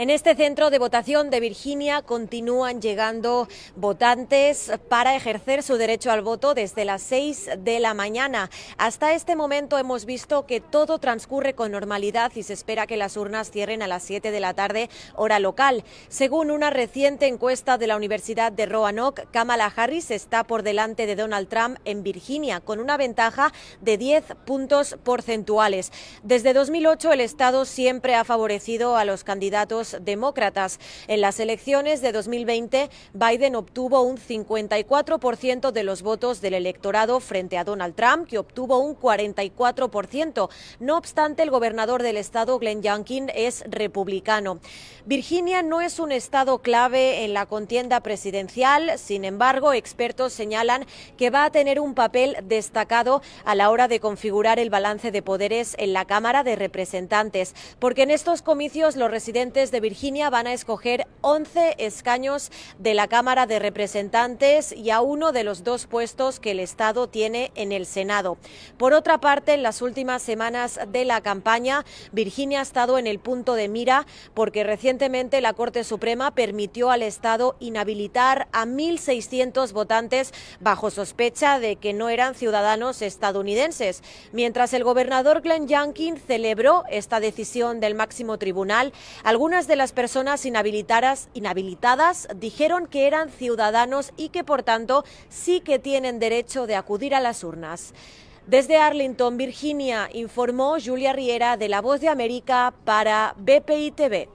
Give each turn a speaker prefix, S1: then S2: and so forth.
S1: En este centro de votación de Virginia continúan llegando votantes para ejercer su derecho al voto desde las 6 de la mañana. Hasta este momento hemos visto que todo transcurre con normalidad y se espera que las urnas cierren a las 7 de la tarde, hora local. Según una reciente encuesta de la Universidad de Roanoke, Kamala Harris está por delante de Donald Trump en Virginia, con una ventaja de 10 puntos porcentuales. Desde 2008, el Estado siempre ha favorecido a los candidatos demócratas. En las elecciones de 2020, Biden obtuvo un 54% de los votos del electorado frente a Donald Trump, que obtuvo un 44%. No obstante, el gobernador del estado, Glenn Youngkin, es republicano. Virginia no es un estado clave en la contienda presidencial, sin embargo, expertos señalan que va a tener un papel destacado a la hora de configurar el balance de poderes en la Cámara de Representantes, porque en estos comicios los residentes de Virginia van a escoger 11 escaños de la Cámara de Representantes y a uno de los dos puestos que el Estado tiene en el Senado. Por otra parte, en las últimas semanas de la campaña, Virginia ha estado en el punto de mira porque recientemente la Corte Suprema permitió al Estado inhabilitar a 1.600 votantes bajo sospecha de que no eran ciudadanos estadounidenses, mientras el gobernador Glenn Youngkin celebró esta decisión del máximo tribunal. Algunas de las personas inhabilitadas, inhabilitadas dijeron que eran ciudadanos y que por tanto sí que tienen derecho de acudir a las urnas. Desde Arlington, Virginia, informó Julia Riera de La Voz de América para BPI